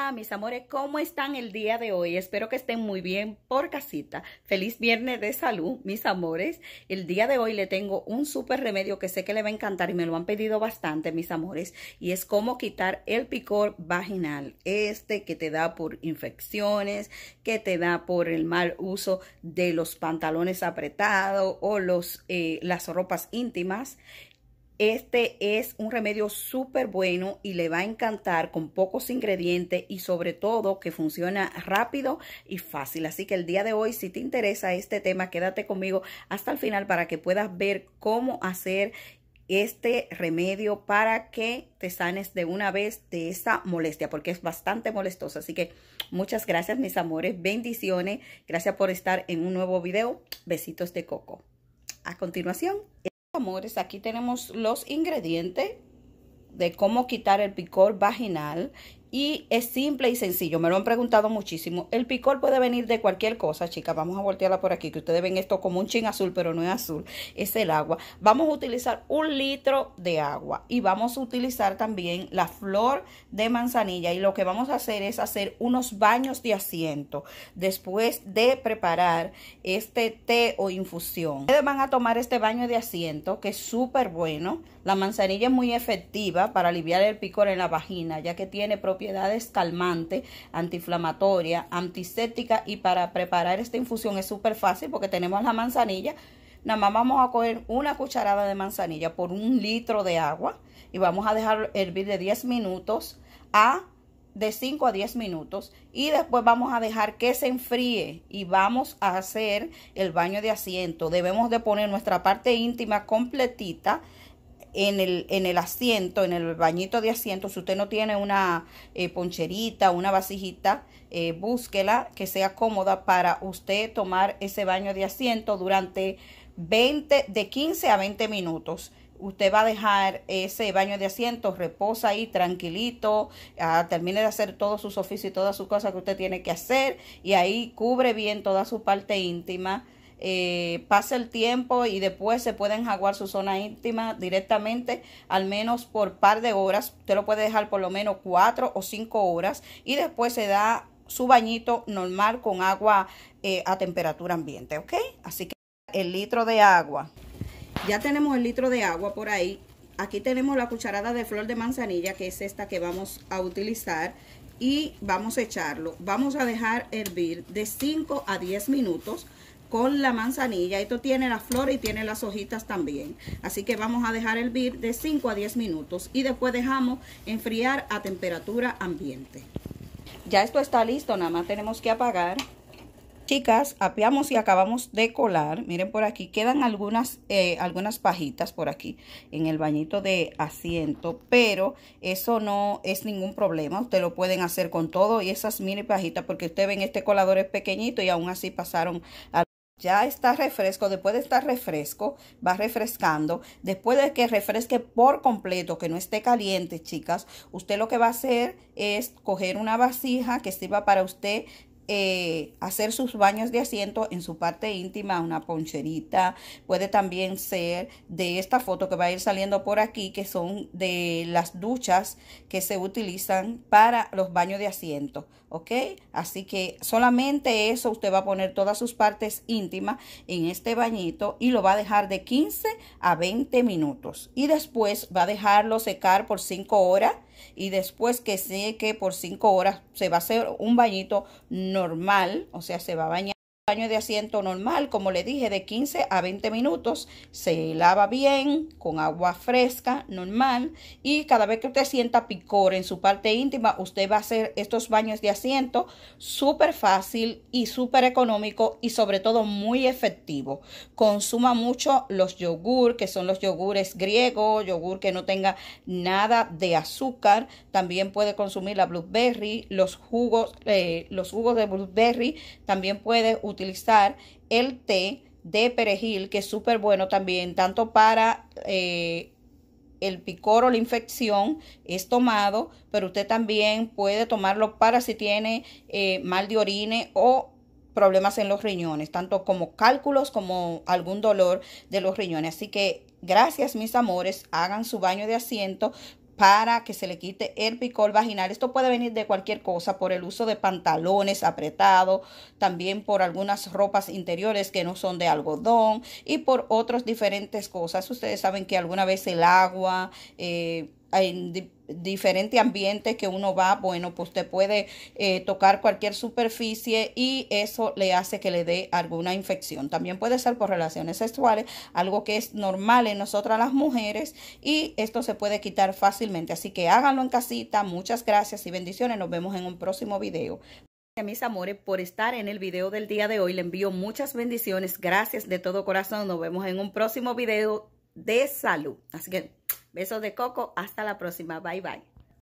Ah, mis amores, ¿cómo están el día de hoy? Espero que estén muy bien por casita. Feliz viernes de salud, mis amores. El día de hoy le tengo un super remedio que sé que le va a encantar y me lo han pedido bastante, mis amores. Y es cómo quitar el picor vaginal. Este que te da por infecciones, que te da por el mal uso de los pantalones apretados o los, eh, las ropas íntimas. Este es un remedio súper bueno y le va a encantar con pocos ingredientes y sobre todo que funciona rápido y fácil. Así que el día de hoy, si te interesa este tema, quédate conmigo hasta el final para que puedas ver cómo hacer este remedio para que te sanes de una vez de esa molestia, porque es bastante molestosa. Así que muchas gracias, mis amores. Bendiciones. Gracias por estar en un nuevo video. Besitos de coco. A continuación, amores, aquí tenemos los ingredientes de cómo quitar el picor vaginal y es simple y sencillo. Me lo han preguntado muchísimo. El picor puede venir de cualquier cosa, chicas. Vamos a voltearla por aquí, que ustedes ven esto como un chin azul, pero no es azul, es el agua. Vamos a utilizar un litro de agua y vamos a utilizar también la flor de manzanilla. Y lo que vamos a hacer es hacer unos baños de asiento después de preparar este té o infusión. Ustedes van a tomar este baño de asiento, que es súper bueno. La manzanilla es muy efectiva para aliviar el picor en la vagina, ya que tiene propiedades calmantes, antiinflamatoria, antiséptica y para preparar esta infusión es súper fácil porque tenemos la manzanilla. Nada más vamos a coger una cucharada de manzanilla por un litro de agua y vamos a dejar hervir de 10 minutos a de 5 a 10 minutos y después vamos a dejar que se enfríe y vamos a hacer el baño de asiento. Debemos de poner nuestra parte íntima completita en el, en el asiento, en el bañito de asiento, si usted no tiene una eh, poncherita, una vasijita, eh, búsquela que sea cómoda para usted tomar ese baño de asiento durante 20, de 15 a 20 minutos. Usted va a dejar ese baño de asiento, reposa ahí tranquilito, ah, termine de hacer todos sus oficios y todas sus cosas que usted tiene que hacer y ahí cubre bien toda su parte íntima eh, pasa el tiempo y después se puede enjaguar su zona íntima directamente, al menos por par de horas. Usted lo puede dejar por lo menos cuatro o cinco horas y después se da su bañito normal con agua eh, a temperatura ambiente, ¿ok? Así que el litro de agua. Ya tenemos el litro de agua por ahí. Aquí tenemos la cucharada de flor de manzanilla, que es esta que vamos a utilizar y vamos a echarlo. Vamos a dejar hervir de 5 a 10 minutos con la manzanilla. Esto tiene la flor y tiene las hojitas también. Así que vamos a dejar el hervir de 5 a 10 minutos y después dejamos enfriar a temperatura ambiente. Ya esto está listo, nada más tenemos que apagar. Chicas, apiamos y acabamos de colar. Miren por aquí, quedan algunas, eh, algunas pajitas por aquí en el bañito de asiento, pero eso no es ningún problema. Usted lo pueden hacer con todo y esas mini pajitas porque ustedes ven este colador es pequeñito y aún así pasaron... A ya está refresco, después de estar refresco, va refrescando. Después de que refresque por completo, que no esté caliente, chicas, usted lo que va a hacer es coger una vasija que sirva para usted eh, hacer sus baños de asiento en su parte íntima, una poncherita. Puede también ser de esta foto que va a ir saliendo por aquí, que son de las duchas que se utilizan para los baños de asiento. ¿Ok? Así que solamente eso usted va a poner todas sus partes íntimas en este bañito y lo va a dejar de 15 a 20 minutos. Y después va a dejarlo secar por 5 horas y después que seque por 5 horas se va a hacer un bañito normal, o sea, se va a bañar baño de asiento normal, como le dije, de 15 a 20 minutos. Se lava bien con agua fresca, normal. Y cada vez que usted sienta picor en su parte íntima, usted va a hacer estos baños de asiento súper fácil y súper económico y sobre todo muy efectivo. Consuma mucho los yogur, que son los yogures griegos, yogur que no tenga nada de azúcar. También puede consumir la blueberry, los jugos, eh, los jugos de blueberry. También puede utilizar utilizar el té de perejil, que es súper bueno también, tanto para eh, el picor o la infección, es tomado, pero usted también puede tomarlo para si tiene eh, mal de orine o problemas en los riñones, tanto como cálculos como algún dolor de los riñones. Así que gracias mis amores, hagan su baño de asiento para que se le quite el picor vaginal. Esto puede venir de cualquier cosa, por el uso de pantalones apretados, también por algunas ropas interiores que no son de algodón y por otras diferentes cosas. Ustedes saben que alguna vez el agua... Eh, diferente ambiente que uno va, bueno, pues usted puede eh, tocar cualquier superficie y eso le hace que le dé alguna infección. También puede ser por relaciones sexuales, algo que es normal en nosotras las mujeres y esto se puede quitar fácilmente. Así que háganlo en casita. Muchas gracias y bendiciones. Nos vemos en un próximo video. Gracias, mis amores por estar en el video del día de hoy. Le envío muchas bendiciones. Gracias de todo corazón. Nos vemos en un próximo video de salud. Así que Besos de coco. Hasta la próxima. Bye, bye.